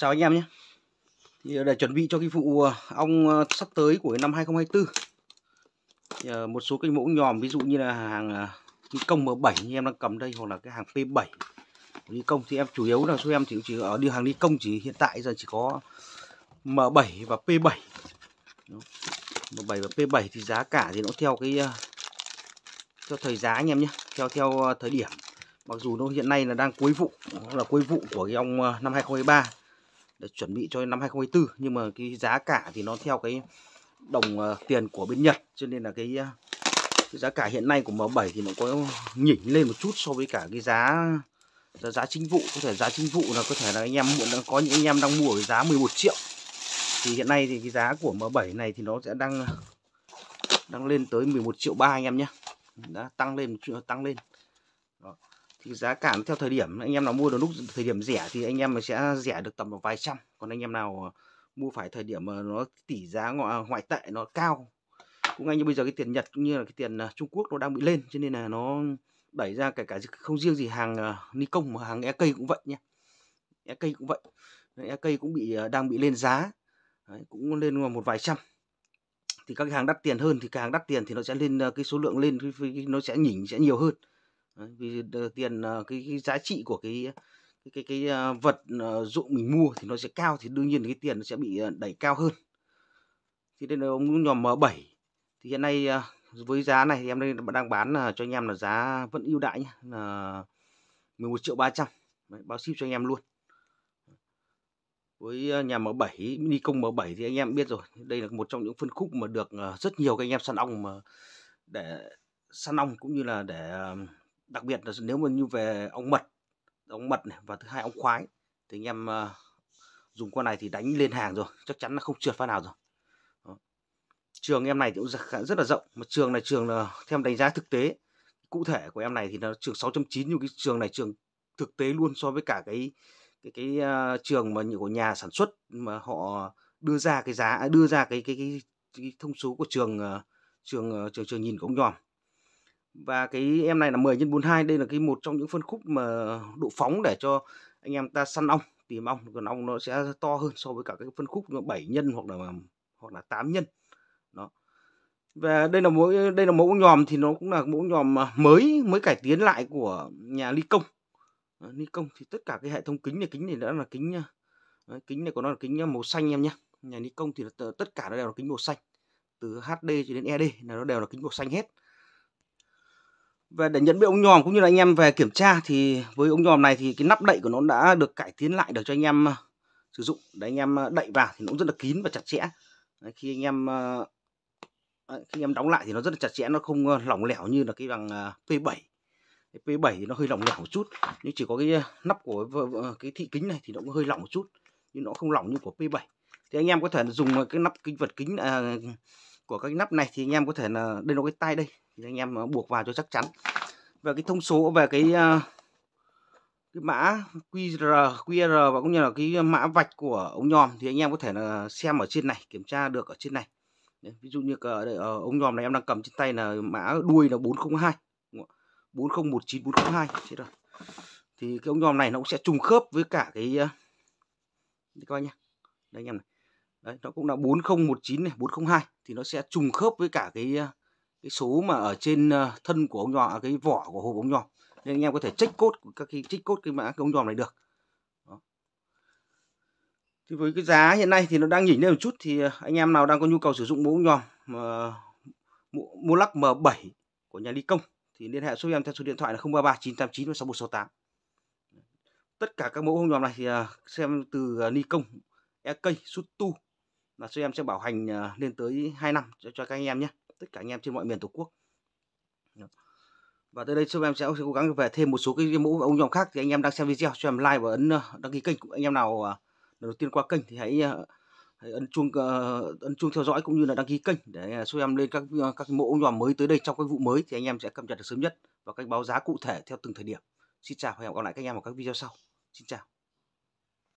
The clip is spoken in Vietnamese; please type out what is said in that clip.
chào anh em nhé thì ờ, để chuẩn bị cho cái vụ ờ, ong ờ, sắp tới của năm 2024 thì một số cái mẫu nhòm ví dụ như là hàng như công M7 như em đang cầm đây hoặc là cái hàng P7 đi công thì em chủ yếu là số em thì chỉ ở đi hàng đi công chỉ hiện tại giờ chỉ có M7 và P7 M7 và P7 thì giá cả thì nó theo cái theo thời giá anh em nhé theo theo thời điểm mặc dù nó hiện nay là đang cuối vụ là cuối vụ của cái ong năm 2023 để chuẩn bị cho năm 2024 nhưng mà cái giá cả thì nó theo cái đồng ờ, tiền của bên Nhật cho nên là cái, ờ, cái giá cả hiện nay của M7 thì nó có nhỉnh lên một chút so với cả cái giá giá, giá chính vụ có thể giá chính vụ là có thể là anh em muốn có những anh em đang mua với giá 11 triệu thì hiện nay thì cái giá của M7 này thì nó sẽ đang đang lên tới 11 triệu ba anh em nhé đã tăng lên tăng lên thì giá cả theo thời điểm anh em nào mua được lúc thời điểm rẻ thì anh em sẽ rẻ được tầm một vài trăm còn anh em nào mua phải thời điểm mà nó tỷ giá ngoại à, tệ nó cao cũng anh như bây giờ cái tiền Nhật cũng như là cái tiền à, Trung Quốc nó đang bị lên cho nên là nó đẩy ra kể cả không riêng gì hàng à, Nikon mà hàng cây e cũng vậy nhé cây e cũng vậy cây e cũng bị đang bị lên giá Đấy, cũng lên một vài trăm thì các cái hàng đắt tiền hơn thì càng đắt tiền thì nó sẽ lên cái số lượng lên nó sẽ nhỉnh sẽ nhiều hơn vì tiền ờ, cái, cái giá trị của cái cái cái, cái ờ, vật ờ, dụng mình mua thì nó sẽ cao thì đương nhiên cái tiền nó sẽ bị đẩy cao hơn thì đây là ống nhòm M7 thì hiện nay với giá này thì em đây đang bán cho anh em là giá vẫn ưu đãi nhé là 11 triệu 300 Đấy, báo ship cho anh em luôn với nhà M7 mini công M7 thì anh em biết rồi đây là một trong những phân khúc mà được rất nhiều các anh em săn ong mà để săn ong cũng như là để đặc biệt là nếu mà như về ong mật ong mật này và thứ hai ong khoái thì anh em ờ, dùng con này thì đánh lên hàng rồi chắc chắn là không trượt pha nào rồi Đó. trường em này thì cũng rất là rộng mà trường này trường là theo đánh giá thực tế cụ thể của em này thì nó trường 6.9 nhưng cái trường này trường thực tế luôn so với cả cái cái cái uh, trường mà của nhà sản xuất mà họ đưa ra cái giá đưa ra cái cái cái, cái thông số của trường uh, trường uh, trường trường nhìn của ông nhòm và cái em này là 10 x 42 đây là cái một trong những phân khúc mà độ phóng để cho anh em ta săn ong tìm ong còn ong nó sẽ to hơn so với cả cái phân khúc 7 nhân hoặc là hoặc là 8 nhân đó và đây là mẫu đây là mẫu nhòm thì nó cũng là mẫu nhòm à, mới mới cải tiến lại của nhà ly công ly công thì tất cả cái hệ thống kính này kính này đã là kính à, kính này của nó là kính à, màu xanh em nhé nhà ly công thì tất cả nó đều là kính màu xanh từ HD cho đến ED là nó đều là kính màu xanh hết về để nhận biết ống nhòm cũng như là anh em về kiểm tra thì với ống nhòm này thì cái nắp đậy của nó đã được cải tiến lại được cho anh em ờ, sử dụng. Để anh em ờ, đậy vào thì nó cũng rất là kín và chặt chẽ. Đấy, khi anh em ờ, khi anh em đóng lại thì nó rất là chặt chẽ, nó không lỏng lẻo như là cái bằng P7. P7 thì nó hơi lỏng lẻo một chút, nhưng chỉ có cái nắp của cái thị kính này thì nó cũng hơi lỏng một chút, nhưng nó không lỏng như của P7. Thì anh em có thể dùng cái nắp kính vật kính à, của các nắp này thì anh em có thể là đây nó cái tay đây thì anh em ờ, buộc vào cho chắc chắn Về cái thông số về cái ờ, cái mã QR, QR và cũng như là cái mã vạch của ống nhòm thì anh em có thể là xem ở trên này kiểm tra được ở trên này ví dụ như ở, đây, ở ờ, ống nhòm này em đang cầm trên tay là mã đuôi là 402 4019402 thế rồi thì cái ống nhòm này nó cũng sẽ trùng khớp với cả cái Đấy, các bạn nhé đây anh em này Đấy, nó cũng là 4019 này 402 thì nó sẽ trùng khớp với cả cái cái số mà ở trên ờ, thân của ống nhòm à, cái vỏ của hộp ống nhòm nên anh em có thể trích cốt các cái trích cốt cái mã cái ống nhòm này được Đó. thì với cái giá hiện nay thì nó đang nhỉnh lên một chút thì ờ, anh em nào đang có nhu cầu sử dụng mũ ống nhòm ờ, mà mua lắc M7 của nhà Ly Công thì liên hệ số em theo số điện thoại là 033 989 6168 tất cả các mẫu ống nhòm này thì xem từ Nikon, EK, Sutu là số em sẽ bảo hành lên tới 2 năm cho, cho các anh em nhé tất cả anh em trên mọi miền tổ quốc và tới đây chúng em sẽ cố gắng về thêm một số cái mẫu ông nhòm khác thì anh em đang xem video cho em like và ấn ờ, đăng ký kênh anh em nào ờ, lần đầu tiên qua kênh thì hãy, ờ, hãy ấn chuông ấn chuông theo dõi cũng như là đăng ký kênh để giúp em lên các các mẫu ông nhòm mới tới đây trong các vụ mới thì anh em sẽ cập nhật được sớm nhất và cách báo giá cụ thể theo từng thời điểm xin chào và hẹn gặp lại các anh em ở các video sau xin chào